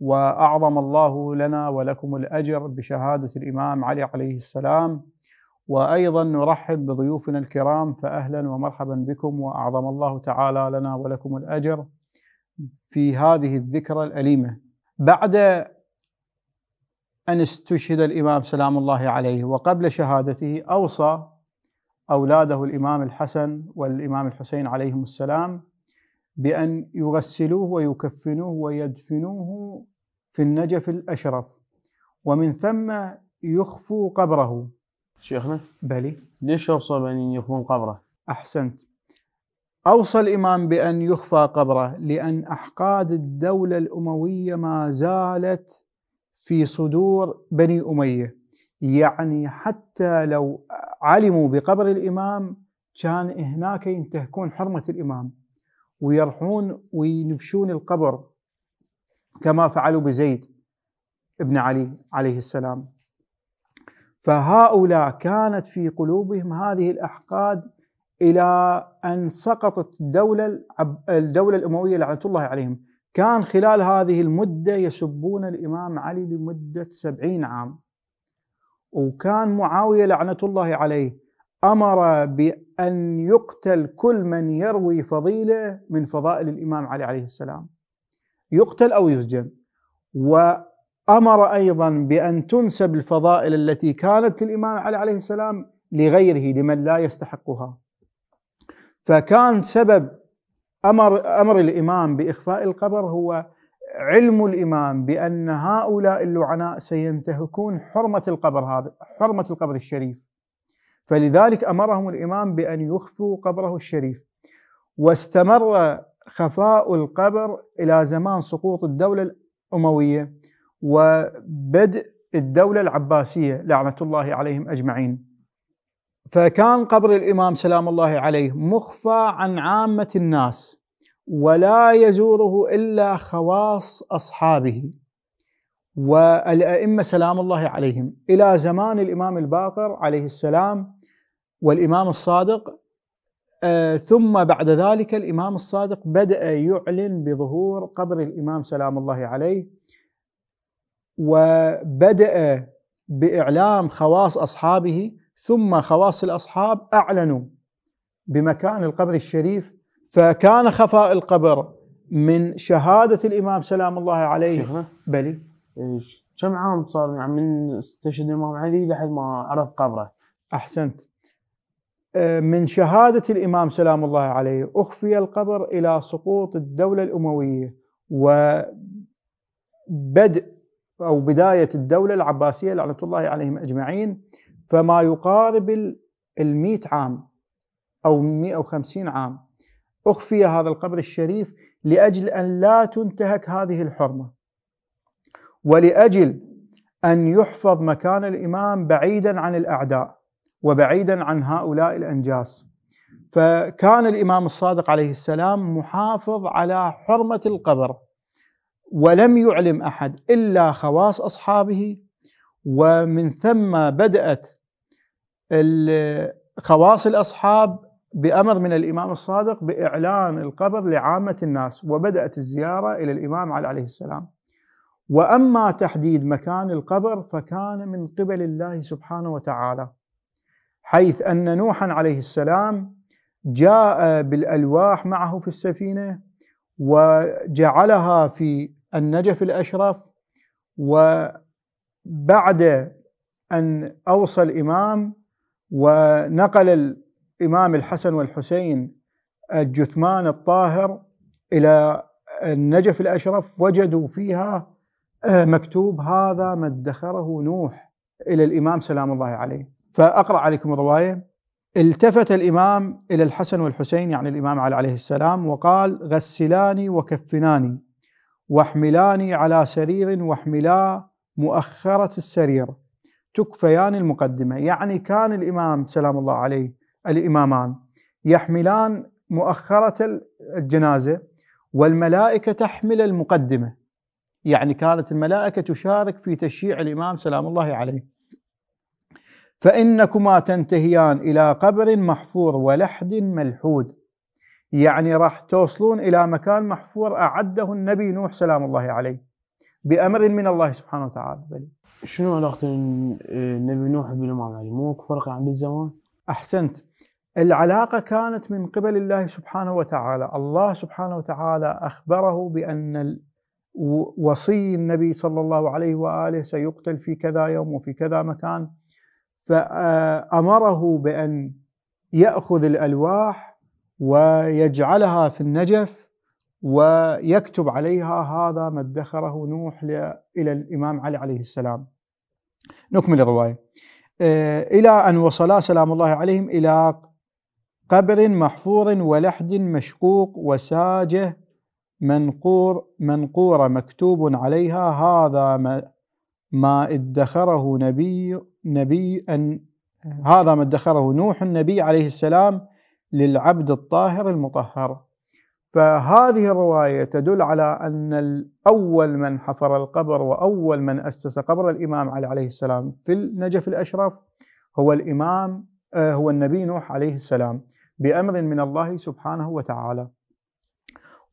واعظم الله لنا ولكم الاجر بشهاده الامام علي عليه السلام وايضا نرحب بضيوفنا الكرام فاهلا ومرحبا بكم واعظم الله تعالى لنا ولكم الاجر في هذه الذكرى الاليمه بعد ان استشهد الامام سلام الله عليه وقبل شهادته اوصى اولاده الامام الحسن والامام الحسين عليهم السلام بأن يغسلوه ويكفنوه ويدفنوه في النجف الأشرف ومن ثم يخفوا قبره شيخنا بلي ليش أوصى بأن يخفون قبره أحسنت أوصى الإمام بأن يخفى قبره لأن أحقاد الدولة الأموية ما زالت في صدور بني أمية يعني حتى لو علموا بقبر الإمام كان هناك ينتهكون حرمة الإمام ويرحون وينبشون القبر كما فعلوا بزيد ابن علي عليه السلام فهؤلاء كانت في قلوبهم هذه الأحقاد إلى أن سقطت الدولة الدولة الأموية لعنة الله عليهم كان خلال هذه المدة يسبون الإمام علي لمدة سبعين عام وكان معاوية لعنة الله عليه أمر أن يقتل كل من يروي فضيلة من فضائل الإمام علي عليه السلام يقتل أو يسجن وأمر أيضا بأن تنسب الفضائل التي كانت للإمام علي عليه السلام لغيره لمن لا يستحقها فكان سبب أمر, أمر الإمام بإخفاء القبر هو علم الإمام بأن هؤلاء اللعناء سينتهكون حرمة القبر هذا حرمة القبر الشريف فلذلك امرهم الامام بان يخفوا قبره الشريف واستمر خفاء القبر الى زمان سقوط الدوله الامويه وبدء الدوله العباسيه لعنه الله عليهم اجمعين فكان قبر الامام سلام الله عليه مخفى عن عامه الناس ولا يزوره الا خواص اصحابه والائمه سلام الله عليهم الى زمان الامام الباقر عليه السلام والإمام الصادق آه، ثم بعد ذلك الإمام الصادق بدأ يعلن بظهور قبر الإمام سلام الله عليه وبدأ بإعلام خواص أصحابه ثم خواص الأصحاب أعلنوا بمكان القبر الشريف فكان خفاء القبر من شهادة الإمام سلام الله عليه بلي كم عام صار يعني من استشهد الإمام علي لحد ما عرف قبره أحسنت آه، من شهادة الإمام سلام الله عليه أخفي القبر إلى سقوط الدولة الأموية وبدء أو بداية الدولة العباسية لعنة الله عليهم أجمعين فما يقارب المئة عام أو 150 عام أخفي هذا القبر الشريف لأجل أن لا تنتهك هذه الحرمة ولأجل أن يحفظ مكان الإمام بعيدا عن الأعداء وبعيدا عن هؤلاء الانجاس فكان الامام الصادق عليه السلام محافظ على حرمه القبر ولم يعلم احد الا خواص اصحابه ومن ثم بدات خواص الاصحاب بامر من الامام الصادق باعلان القبر لعامه الناس وبدات الزياره الى الامام علي عليه السلام. واما تحديد مكان القبر فكان من قبل الله سبحانه وتعالى حيث أن نوحا عليه السلام جاء بالألواح معه في السفينة وجعلها في النجف الأشرف وبعد أن أوصى الإمام ونقل الإمام الحسن والحسين الجثمان الطاهر إلى النجف الأشرف وجدوا فيها مكتوب هذا ما ادخره نوح إلى الإمام سلام الله عليه فأقرأ عليكم الرواية التفت الإمام إلى الحسن والحسين يعني الإمام علي عليه السلام وقال غسلاني وكفناني واحملاني على سرير واحملا مؤخرة السرير تكفيان المقدمة يعني كان الإمام سلام الله عليه الإمامان يحملان مؤخرة الجنازة والملائكة تحمل المقدمة يعني كانت الملائكة تشارك في تشييع الإمام سلام الله عليه فإنكما تنتهيان إلى قبر محفور ولحد ملحود يعني راح توصلون إلى مكان محفور أعده النبي نوح سلام الله عليه بأمر من الله سبحانه وتعالى بلي. شنو علاقة النبي نوح بالإمام علي مو فرق عن بالزمان أحسنت العلاقة كانت من قبل الله سبحانه وتعالى الله سبحانه وتعالى أخبره بأن وصي النبي صلى الله عليه وآله سيقتل في كذا يوم وفي كذا مكان فأمره بأن يأخذ الألواح ويجعلها في النجف ويكتب عليها هذا ما ادخره نوح إلى الإمام علي عليه السلام نكمل الرواية آه، إلى أن وصلا سلام الله عليهم إلى قبر محفور ولحد مشقوق وساجه منقور منقورة مكتوب عليها هذا ما, ادخره نبي نبي أن هذا ما ادخره نوح النبي عليه السلام للعبد الطاهر المطهر فهذه الرواية تدل على أن الأول من حفر القبر وأول من أسس قبر الإمام علي عليه السلام في النجف الأشرف هو الإمام آه، هو النبي نوح عليه السلام بأمر من الله سبحانه وتعالى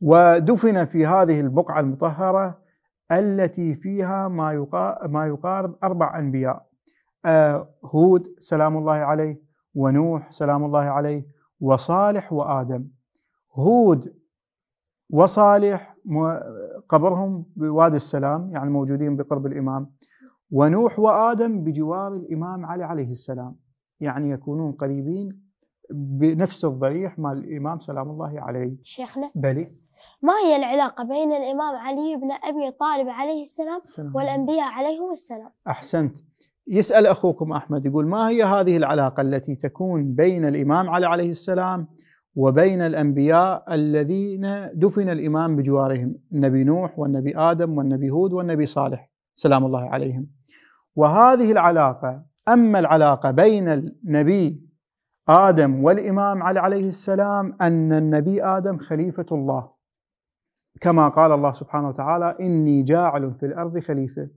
ودفن في هذه البقعة المطهرة التي فيها ما يقارب أربع أنبياء هود سلام الله عليه ونوح سلام الله عليه وصالح وادم هود وصالح قبرهم بوادي السلام يعني موجودين بقرب الامام ونوح وادم بجوار الامام علي عليه السلام يعني يكونون قريبين بنفس الضريح مال الامام سلام الله عليه شيخنا بلي ما هي العلاقه بين الامام علي بن ابي طالب عليه السلام والانبياء عليهم السلام احسنت يسأل أخوكم أحمد يقول ما هي هذه العلاقة التي تكون بين الإمام علي عليه السلام وبين الأنبياء الذين دفن الإمام بجوارهم النبي نوح والنبي آدم والنبي هود والنبي صالح سلام الله عليهم وهذه العلاقة أما العلاقة بين النبي آدم والإمام علي عليه السلام أن النبي آدم خليفة الله كما قال الله سبحانه وتعالى إني جاعل في الأرض خليفة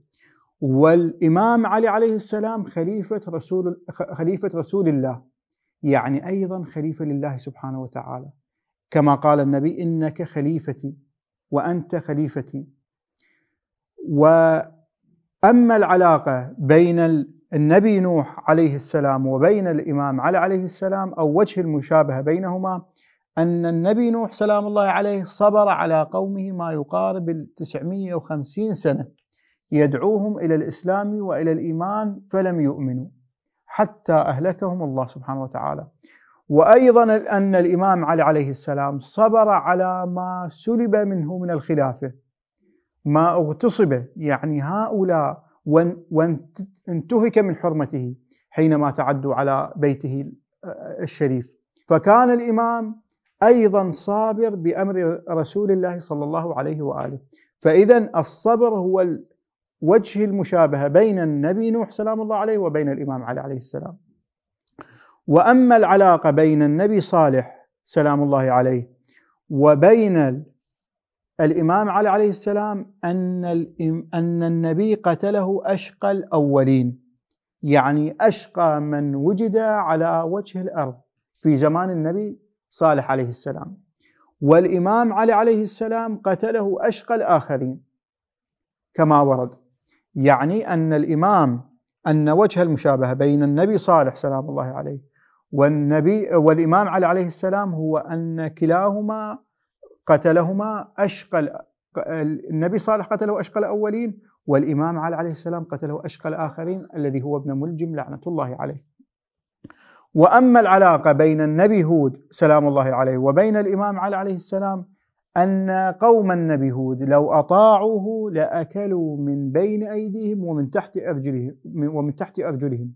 والإمام علي عليه السلام خليفة رسول خليفة رسول الله يعني أيضا خليفة لله سبحانه وتعالى كما قال النبي إنك خليفتي وأنت خليفتي وأما العلاقة بين النبي نوح عليه السلام وبين الإمام علي عليه السلام أو وجه المشابهة بينهما أن النبي نوح سلام الله عليه صبر على قومه ما يقارب ال 950 سنة يدعوهم الى الاسلام والى الايمان فلم يؤمنوا حتى اهلكهم الله سبحانه وتعالى. وايضا ان الامام علي عليه السلام صبر على ما سلب منه من الخلافه ما اغتصب يعني هؤلاء وانتهك من حرمته حينما تعدوا على بيته آه، الشريف فكان الامام ايضا صابر بامر رسول الله صلى الله عليه واله فاذا الصبر هو وجه المشابهة بين النبي نوح سلام الله عليه وبين الإمام علي عليه السلام وأما العلاقة بين النبي صالح سلام الله عليه وبين الإمام علي عليه السلام أن أن النبي قتله أشقى الأولين يعني أشقى من وجد على وجه الأرض في زمان النبي صالح عليه السلام والإمام علي عليه السلام قتله أشقى الآخرين كما ورد يعني أن الإمام أن وجه المشابهة بين النبي صالح سلام الله عليه والنبي والإمام علي عليه السلام هو أن كلاهما قتلهما أشقى النبي صالح قتله أشقى الأولين والإمام علي عليه السلام قتله أشقى الآخرين الذي هو ابن ملجم لعنة الله عليه وأما العلاقة بين النبي هود سلام الله عليه وبين الإمام علي عليه السلام أن قوم النبي هود لو أطاعوه لأكلوا من بين أيديهم ومن تحت أرجلهم ومن تحت أرجلهم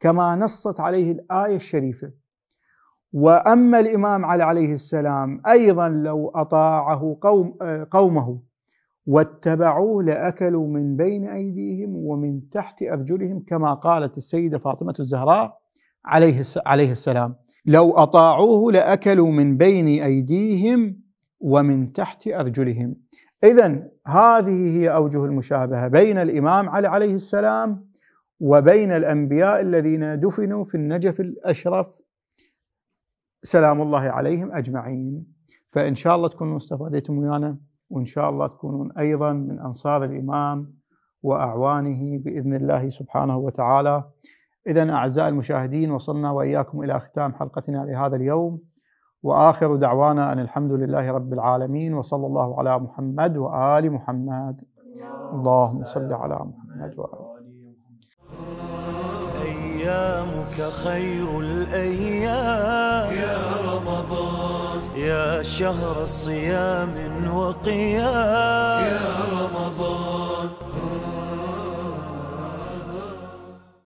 كما نصت عليه الآية الشريفة وأما الإمام علي عليه السلام أيضا لو أطاعه قوم قومه واتبعوه لأكلوا من بين أيديهم ومن تحت أرجلهم كما قالت السيدة فاطمة الزهراء عليه عليه السلام لو أطاعوه لأكلوا من بين أيديهم ومن تحت أرجلهم إذا هذه هي أوجه المشابهة بين الإمام علي عليه السلام وبين الأنبياء الذين دفنوا في النجف الأشرف سلام الله عليهم أجمعين فإن شاء الله تكونوا استفادتم ويانا وإن شاء الله تكونون أيضا من أنصار الإمام وأعوانه بإذن الله سبحانه وتعالى إذا أعزائي المشاهدين وصلنا وإياكم إلى ختام حلقتنا لهذا اليوم واخر دعوانا ان الحمد لله رب العالمين وصلى الله على محمد وال محمد اللهم صل على محمد وال ايامك خير الايام يا رمضان يا شهر صيام وقيام يا رمضان